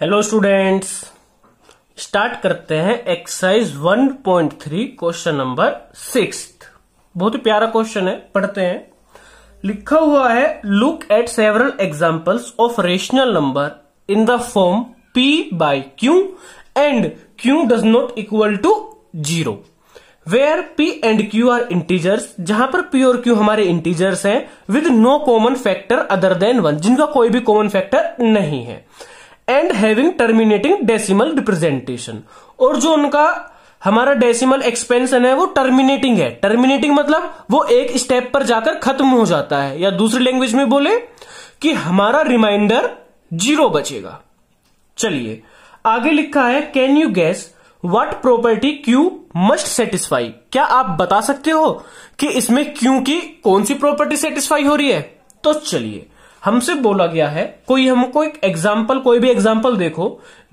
hello students start करते हैं exercise 1.3 question number six बहुत ही प्यारा क्वेश्चन है पढ़ते हैं लिखा हुआ है look at several examples of rational number in the form p by q and q does not equal to zero where p and q are integers जहां पर p और q हमारे इंटीजर्स हैं with no common factor other than one जिनका कोई भी common factor नहीं है and having terminating decimal representation और जो उनका हमारा डेसिमल एक्सपेंशन है वो टर्मिनेटिंग है टर्मिनेटिंग मतलब वो एक स्टेप पर जाकर खत्म हो जाता है या दूसरी लैंग्वेज में बोले कि हमारा रिमाइंडर जीरो बचेगा चलिए आगे लिखा है can you guess what property q must satisfy क्या आप बता सकते हो कि इसमें क्यू की कौन सी प्रॉपर्टी सेटिस्फाई हो रही है तो चलिए हमसे बोला गया है कोई हमको एक एग्जाम्पल कोई भी एग्जाम्पल देखो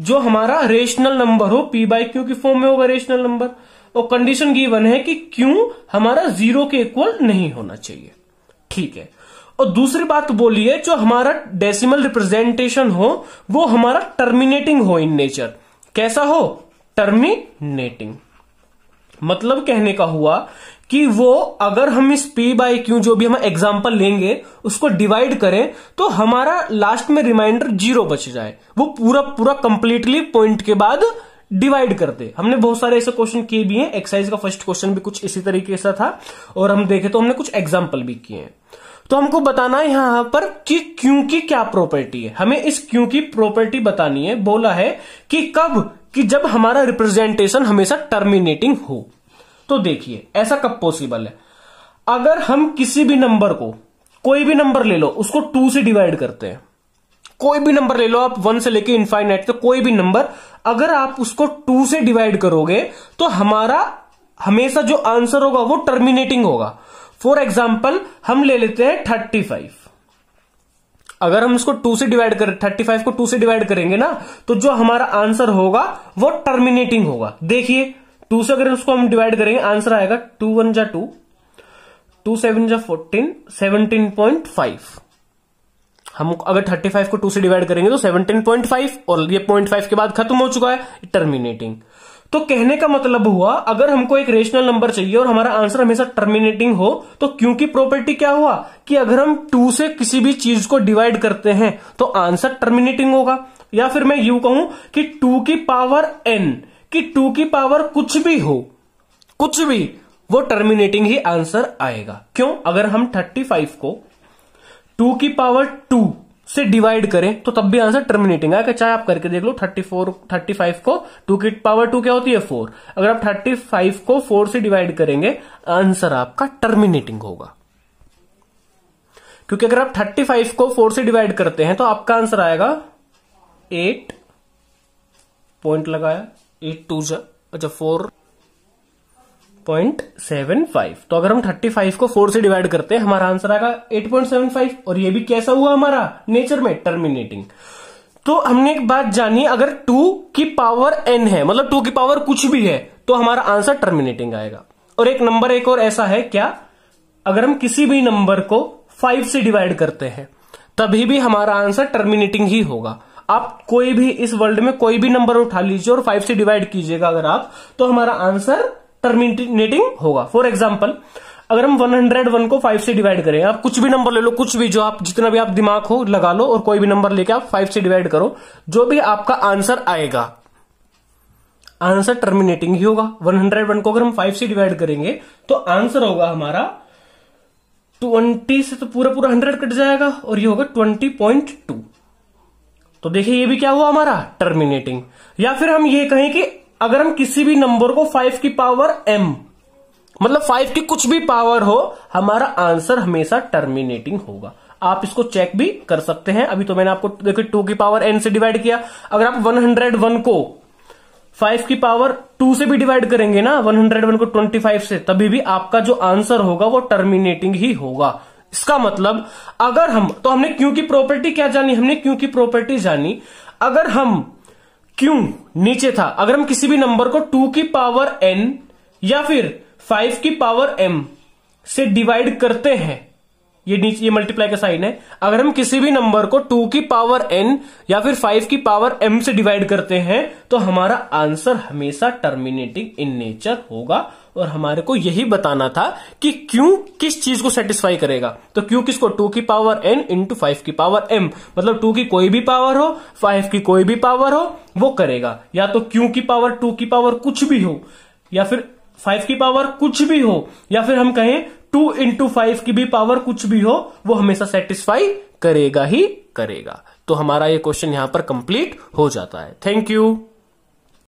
जो हमारा रेशनल नंबर हो पी बाई क्यू की फॉर्म में होगा रेशनल नंबर और कंडीशन गिवन है कि क्यू हमारा जीरो के इक्वल नहीं होना चाहिए ठीक है और दूसरी बात बोलिए जो हमारा डेसिमल रिप्रेजेंटेशन हो वो हमारा टर्मिनेटिंग हो इन नेचर कैसा हो टर्मिनेटिंग मतलब कहने का हुआ कि वो अगर हम इस पी बाई क्यू जो भी हम एग्जाम्पल लेंगे उसको डिवाइड करें तो हमारा लास्ट में रिमाइंडर जीरो बच जाए वो पूरा पूरा कंप्लीटली पॉइंट के बाद डिवाइड कर दे हमने बहुत सारे ऐसे क्वेश्चन किए भी हैं एक्सरसाइज का फर्स्ट क्वेश्चन भी कुछ इसी तरीके से था और हम देखे तो हमने कुछ एग्जाम्पल भी किए हैं तो हमको बताना है यहां पर कि क्यू की क्या प्रॉपर्टी है हमें इस क्यू की प्रॉपर्टी बतानी है बोला है कि कब कि जब हमारा रिप्रेजेंटेशन हमेशा टर्मिनेटिंग हो तो देखिए ऐसा कब पॉसिबल है अगर हम किसी भी नंबर को कोई भी नंबर ले लो उसको टू से डिवाइड करते हैं कोई भी नंबर ले लो आप वन से लेके इनफाइनाइट तो कोई भी नंबर अगर आप उसको टू से डिवाइड करोगे तो हमारा हमेशा जो आंसर होगा वो टर्मिनेटिंग होगा फॉर एग्जाम्पल हम ले लेते हैं थर्टी फाइव अगर हम इसको टू से डिवाइड करें थर्टी फाइव को टू से डिवाइड करेंगे ना तो जो हमारा आंसर होगा वो टर्मिनेटिंग होगा देखिए टू से अगर उसको हम डिवाइड करेंगे आंसर आएगा टू वन जा टू टू सेवन जा फोर्टीन सेवनटीन पॉइंट फाइव हम अगर थर्टी फाइव को टू से डिवाइड करेंगे तो सेवनटीन पॉइंट फाइव और ये पॉइंट फाइव के बाद खत्म हो चुका है टर्मिनेटिंग तो कहने का मतलब हुआ अगर हमको एक रेशनल नंबर चाहिए और हमारा आंसर हमेशा टर्मिनेटिंग हो तो क्योंकि प्रॉपर्टी क्या हुआ कि अगर हम टू से किसी भी चीज को डिवाइड करते हैं तो आंसर टर्मिनेटिंग होगा या फिर मैं यू कहूं कि टू की पावर एन कि टू की पावर कुछ भी हो कुछ भी वो टर्मिनेटिंग ही आंसर आएगा क्यों अगर हम 35 को टू की पावर टू से डिवाइड करें तो तब भी आंसर टर्मिनेटिंग आएगा चाहे आप करके देख लो 34 35 को टू की पावर टू क्या होती है फोर अगर आप 35 को फोर से डिवाइड करेंगे आंसर आपका टर्मिनेटिंग होगा क्योंकि अगर आप 35 को 4 से डिवाइड करते हैं तो आपका आंसर आएगा 8 पॉइंट लगाया एट टू अच्छा फोर पॉइंट सेवन फाइव तो अगर हम थर्टी फाइव को फोर से डिवाइड करते हैं हमारा आंसर आएगा एट पॉइंट सेवन फाइव और ये भी कैसा हुआ हमारा नेचर में टर्मिनेटिंग तो हमने एक बात जानी अगर टू की पावर एन है मतलब टू की पावर कुछ भी है तो हमारा आंसर टर्मिनेटिंग आएगा और एक नंबर एक और ऐसा है क्या अगर हम किसी भी नंबर को फाइव से डिवाइड करते हैं तभी भी हमारा आंसर टर्मिनेटिंग ही होगा आप कोई भी इस वर्ल्ड में कोई भी नंबर उठा लीजिए और फाइव से डिवाइड कीजिएगा अगर आप तो हमारा आंसर टर्मिनेटिंग होगा फॉर एग्जाम्पल अगर हम 101 को 5 से डिवाइड करें आप कुछ भी नंबर ले लो कुछ भी जो आप जितना भी आप दिमाग हो लगा लो और कोई भी नंबर लेके आप 5 से डिवाइड करो जो भी आपका आंसर आएगा आंसर टर्मिनेटिंग ही होगा 101 को अगर हम 5 से डिवाइड करेंगे तो आंसर होगा हमारा 20 से तो पूरा पूरा 100 कट जाएगा और ये होगा टू तो देखिए ये भी क्या हुआ हमारा टर्मिनेटिंग या फिर हम ये कहें कि अगर हम किसी भी नंबर को फाइव की पावर एम मतलब फाइव की कुछ भी पावर हो हमारा आंसर हमेशा टर्मिनेटिंग होगा आप इसको चेक भी कर सकते हैं अभी तो मैंने आपको देखिए टू की पावर एन से डिवाइड किया अगर आप 101 को फाइव की पावर टू से भी डिवाइड करेंगे ना 101 को 25 से तभी भी आपका जो आंसर होगा वो टर्मिनेटिंग ही होगा इसका मतलब अगर हम तो हमने क्यू की प्रॉपर्टी क्या जानी हमने क्यू की प्रॉपर्टी जानी अगर हम क्यू नीचे था अगर हम किसी भी नंबर को टू की पावर एन या फिर फाइव की पावर एम से डिवाइड करते हैं ये नीचे ये मल्टीप्लाई का साइन है अगर हम किसी भी नंबर को टू की पावर एन या फिर फाइव की पावर एम से डिवाइड करते हैं तो हमारा आंसर हमेशा टर्मिनेटिंग इन नेचर होगा और हमारे को यही बताना था कि क्यों किस चीज को सेटिस्फाई करेगा तो क्यों किसको टू की पावर एन इंटू फाइव की पावर एम मतलब टू की कोई भी पावर हो फाइव की कोई भी पावर हो वो करेगा या तो क्यों की पावर टू की पावर कुछ भी हो या फिर फाइव की पावर कुछ भी हो या फिर हम कहें टू इंटू फाइव की भी पावर कुछ भी हो वो हमेशा सेटिस्फाई करेगा ही करेगा तो हमारा ये क्वेश्चन यहां पर कंप्लीट हो जाता है थैंक यू